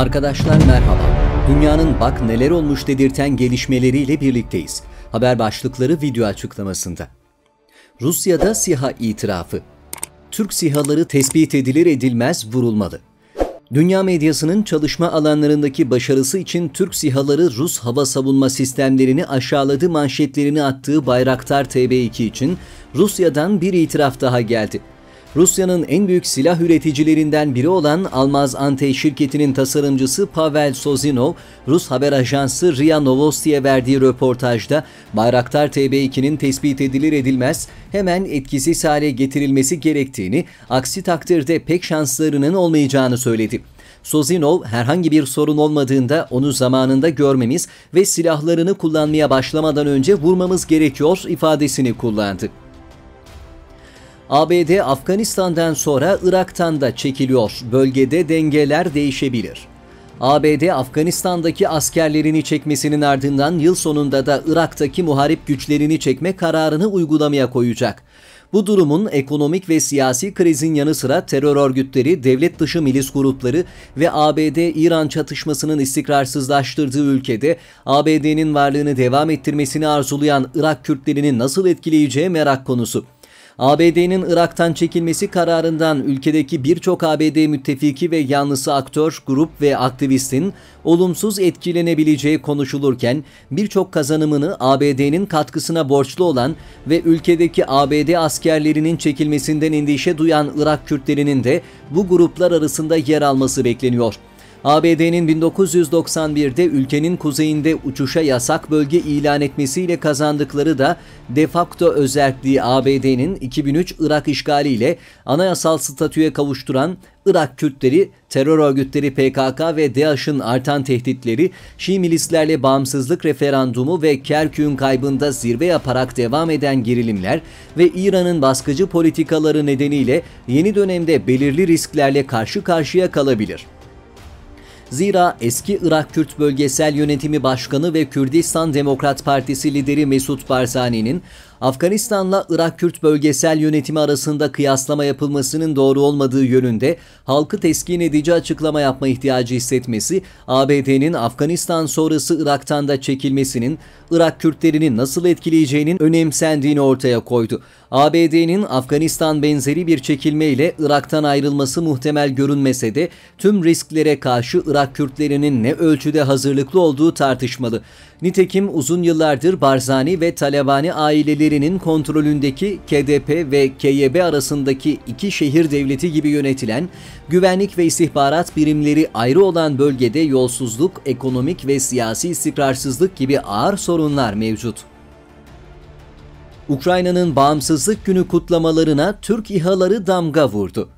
Arkadaşlar merhaba. Dünyanın bak neler olmuş dedirten gelişmeleriyle birlikteyiz. Haber başlıkları video açıklamasında. Rusya'da SİHA itirafı. Türk SİHA'ları tespit edilir edilmez vurulmalı. Dünya medyasının çalışma alanlarındaki başarısı için Türk SİHA'ları Rus hava savunma sistemlerini aşağıladı manşetlerini attığı Bayraktar TB2 için Rusya'dan bir itiraf daha geldi. Rusya'nın en büyük silah üreticilerinden biri olan Almaz Ante şirketinin tasarımcısı Pavel Sozinov, Rus haber ajansı RIA Novosti'ye verdiği röportajda Bayraktar TB2'nin tespit edilir edilmez hemen etkisiz hale getirilmesi gerektiğini, aksi takdirde pek şanslarının olmayacağını söyledi. Sozinov herhangi bir sorun olmadığında onu zamanında görmemiz ve silahlarını kullanmaya başlamadan önce vurmamız gerekiyor ifadesini kullandı. ABD Afganistan'dan sonra Irak'tan da çekiliyor. Bölgede dengeler değişebilir. ABD Afganistan'daki askerlerini çekmesinin ardından yıl sonunda da Irak'taki muharip güçlerini çekme kararını uygulamaya koyacak. Bu durumun ekonomik ve siyasi krizin yanı sıra terör örgütleri, devlet dışı milis grupları ve ABD-İran çatışmasının istikrarsızlaştırdığı ülkede ABD'nin varlığını devam ettirmesini arzulayan Irak Kürtlerini nasıl etkileyeceği merak konusu. ABD'nin Irak'tan çekilmesi kararından ülkedeki birçok ABD müttefiki ve yanlısı aktör, grup ve aktivistin olumsuz etkilenebileceği konuşulurken birçok kazanımını ABD'nin katkısına borçlu olan ve ülkedeki ABD askerlerinin çekilmesinden endişe duyan Irak Kürtlerinin de bu gruplar arasında yer alması bekleniyor. ABD'nin 1991'de ülkenin kuzeyinde uçuşa yasak bölge ilan etmesiyle kazandıkları da de facto özelliği ABD'nin 2003 Irak işgaliyle anayasal statüye kavuşturan Irak Kürtleri, terör örgütleri PKK ve DAEŞ'ın artan tehditleri, Şii milislerle bağımsızlık referandumu ve Kerkük'ün kaybında zirve yaparak devam eden gerilimler ve İran'ın baskıcı politikaları nedeniyle yeni dönemde belirli risklerle karşı karşıya kalabilir. Zira eski Irak Kürt Bölgesel Yönetimi Başkanı ve Kürdistan Demokrat Partisi lideri Mesut Barzani'nin Afganistan'la Irak-Kürt bölgesel yönetimi arasında kıyaslama yapılmasının doğru olmadığı yönünde halkı teskin edici açıklama yapma ihtiyacı hissetmesi, ABD'nin Afganistan sonrası Irak'tan da çekilmesinin Irak Kürtlerini nasıl etkileyeceğinin önemsendiğini ortaya koydu. ABD'nin Afganistan benzeri bir çekilmeyle Irak'tan ayrılması muhtemel görünmese de tüm risklere karşı Irak Kürtlerinin ne ölçüde hazırlıklı olduğu tartışmalı. Nitekim uzun yıllardır Barzani ve Talebani aileleri Ermenilerin kontrolündeki KDP ve KYB arasındaki iki şehir devleti gibi yönetilen, güvenlik ve istihbarat birimleri ayrı olan bölgede yolsuzluk, ekonomik ve siyasi istikrarsızlık gibi ağır sorunlar mevcut. Ukrayna'nın bağımsızlık günü kutlamalarına Türk İHA'ları damga vurdu.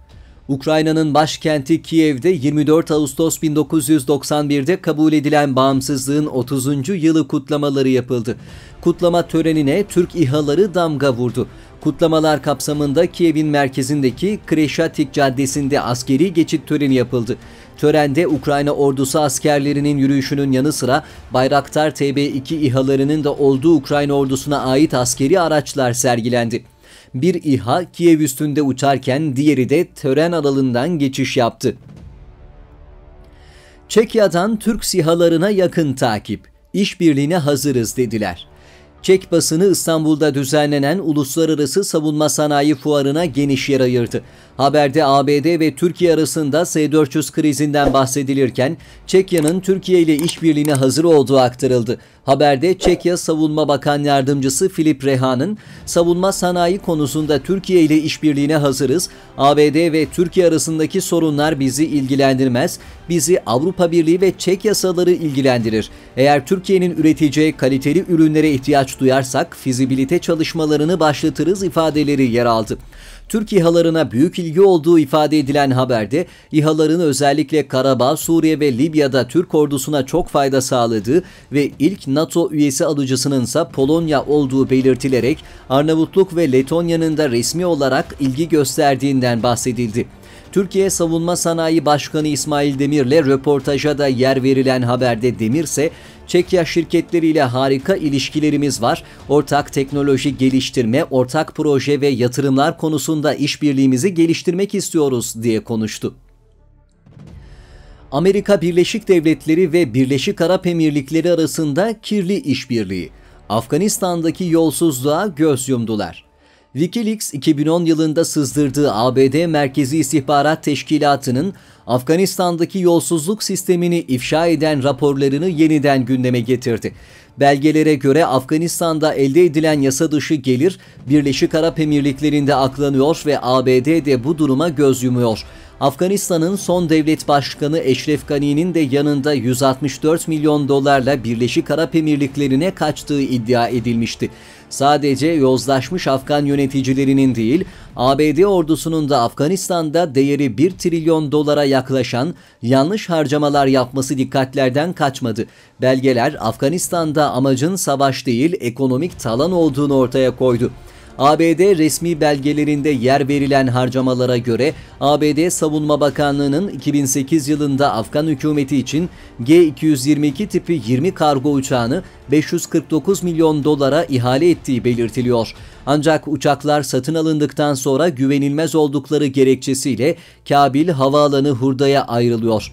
Ukrayna'nın başkenti Kiev'de 24 Ağustos 1991'de kabul edilen bağımsızlığın 30. yılı kutlamaları yapıldı. Kutlama törenine Türk İHA'ları damga vurdu. Kutlamalar kapsamında Kiev'in merkezindeki Kreşatik Caddesi'nde askeri geçit töreni yapıldı. Törende Ukrayna ordusu askerlerinin yürüyüşünün yanı sıra Bayraktar TB2 İHA'larının da olduğu Ukrayna ordusuna ait askeri araçlar sergilendi. Bir İHA Kiev üstünde uçarken diğeri de tören alanından geçiş yaptı. Çekya'dan Türk sihalarına yakın takip, işbirliğine hazırız dediler. Çek basını İstanbul'da düzenlenen Uluslararası Savunma Sanayi Fuarı'na geniş yer ayırdı. Haberde ABD ve Türkiye arasında S-400 krizinden bahsedilirken Çekya'nın Türkiye ile işbirliğine hazır olduğu aktarıldı. Haberde Çekya Savunma Bakan Yardımcısı Filip Rehan'ın savunma sanayi konusunda Türkiye ile işbirliğine hazırız, ABD ve Türkiye arasındaki sorunlar bizi ilgilendirmez, bizi Avrupa Birliği ve Çek yasaları ilgilendirir. Eğer Türkiye'nin üreteceği kaliteli ürünlere ihtiyaç duyarsak fizibilite çalışmalarını başlatırız ifadeleri yer aldı. Türk İHA'larına büyük ilgi olduğu ifade edilen haberde İHA'ların özellikle Karabağ, Suriye ve Libya'da Türk ordusuna çok fayda sağladığı ve ilk NATO üyesi alıcısının ise Polonya olduğu belirtilerek Arnavutluk ve Letonya'nın da resmi olarak ilgi gösterdiğinden bahsedildi. Türkiye Savunma Sanayi Başkanı İsmail Demir'le röportaja da yer verilen haberde Demir ise Çekya şirketleriyle harika ilişkilerimiz var. Ortak teknoloji geliştirme, ortak proje ve yatırımlar konusunda işbirliğimizi geliştirmek istiyoruz diye konuştu. Amerika Birleşik Devletleri ve Birleşik Arap Emirlikleri arasında kirli işbirliği, Afganistan'daki yolsuzluğa göz yumdular. Wikileaks 2010 yılında sızdırdığı ABD Merkezi İstihbarat Teşkilatı'nın Afganistan'daki yolsuzluk sistemini ifşa eden raporlarını yeniden gündeme getirdi. Belgelere göre Afganistan'da elde edilen yasa dışı gelir Birleşik Arap Emirlikleri'nde aklanıyor ve ABD de bu duruma göz yumuyor. Afganistan'ın son devlet başkanı Eşref Gani'nin de yanında 164 milyon dolarla Birleşik Arap Emirlikleri'ne kaçtığı iddia edilmişti. Sadece yozlaşmış Afgan yöneticilerinin değil, ABD ordusunun da Afganistan'da değeri 1 trilyon dolara yaklaşan yanlış harcamalar yapması dikkatlerden kaçmadı. Belgeler Afganistan'da amacın savaş değil ekonomik talan olduğunu ortaya koydu. ABD resmi belgelerinde yer verilen harcamalara göre ABD Savunma Bakanlığı'nın 2008 yılında Afgan hükümeti için G222 tipi 20 kargo uçağını 549 milyon dolara ihale ettiği belirtiliyor. Ancak uçaklar satın alındıktan sonra güvenilmez oldukları gerekçesiyle Kabil havaalanı hurdaya ayrılıyor.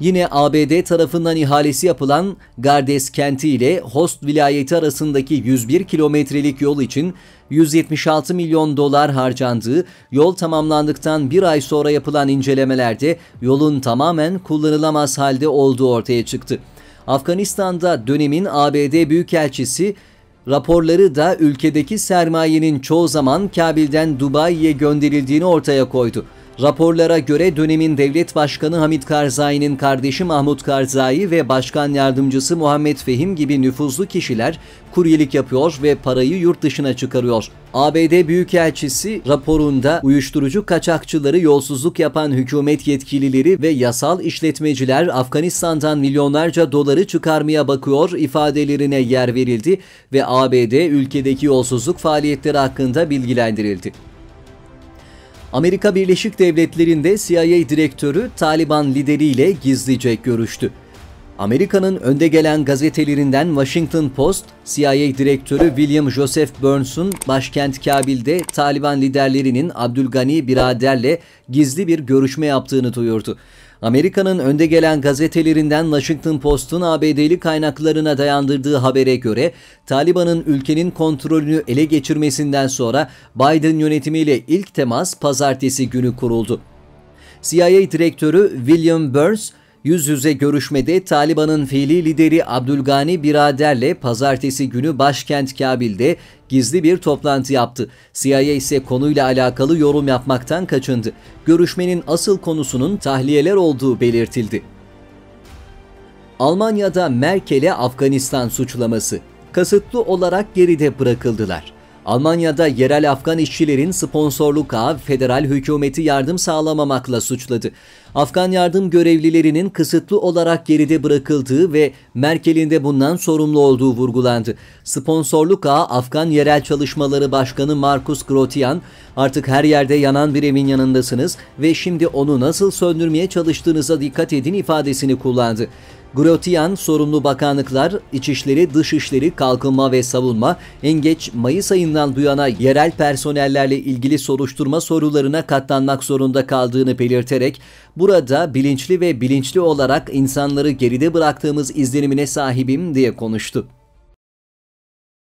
Yine ABD tarafından ihalesi yapılan Gardes kenti ile Host vilayeti arasındaki 101 kilometrelik yol için 176 milyon dolar harcandığı, yol tamamlandıktan bir ay sonra yapılan incelemelerde yolun tamamen kullanılamaz halde olduğu ortaya çıktı. Afganistan'da dönemin ABD Büyükelçisi raporları da ülkedeki sermayenin çoğu zaman Kabil'den Dubai'ye gönderildiğini ortaya koydu. Raporlara göre dönemin devlet başkanı Hamit Karzai'nin kardeşi Mahmut Karzai ve başkan yardımcısı Muhammed Fehim gibi nüfuzlu kişiler kuryelik yapıyor ve parayı yurt dışına çıkarıyor. ABD Büyükelçisi raporunda uyuşturucu kaçakçıları yolsuzluk yapan hükümet yetkilileri ve yasal işletmeciler Afganistan'dan milyonlarca doları çıkarmaya bakıyor ifadelerine yer verildi ve ABD ülkedeki yolsuzluk faaliyetleri hakkında bilgilendirildi. Amerika Birleşik Devletleri'nde CIA direktörü Taliban lideriyle gizlice görüştü. Amerika'nın önde gelen gazetelerinden Washington Post, CIA direktörü William Joseph Burns'un başkent Kabil'de Taliban liderlerinin Abdülgani biraderle gizli bir görüşme yaptığını duyurdu. Amerika'nın önde gelen gazetelerinden Washington Post'un ABD'li kaynaklarına dayandırdığı habere göre Taliban'ın ülkenin kontrolünü ele geçirmesinden sonra Biden yönetimiyle ilk temas pazartesi günü kuruldu. CIA direktörü William Burns, Yüz yüze görüşmede Taliban'ın fiili lideri Abdülgani Birader'le pazartesi günü başkent Kabil'de gizli bir toplantı yaptı. CIA ise konuyla alakalı yorum yapmaktan kaçındı. Görüşmenin asıl konusunun tahliyeler olduğu belirtildi. Almanya'da Merkel'e Afganistan suçlaması kasıtlı olarak geride bırakıldılar. Almanya'da yerel Afgan işçilerin sponsorluk ağı federal hükümeti yardım sağlamamakla suçladı. Afgan yardım görevlilerinin kısıtlı olarak geride bırakıldığı ve Merkel'in de bundan sorumlu olduğu vurgulandı. Sponsorluk ağı Afgan Yerel Çalışmaları Başkanı Markus Grotian, artık her yerde yanan bir evin yanındasınız ve şimdi onu nasıl söndürmeye çalıştığınıza dikkat edin ifadesini kullandı. Grotian sorumlu bakanlıklar İçişleri, Dışişleri, Kalkınma ve Savunma en geç Mayıs ayından bu yana yerel personellerle ilgili soruşturma sorularına katlanmak zorunda kaldığını belirterek burada bilinçli ve bilinçli olarak insanları geride bıraktığımız izlenimine sahibim diye konuştu.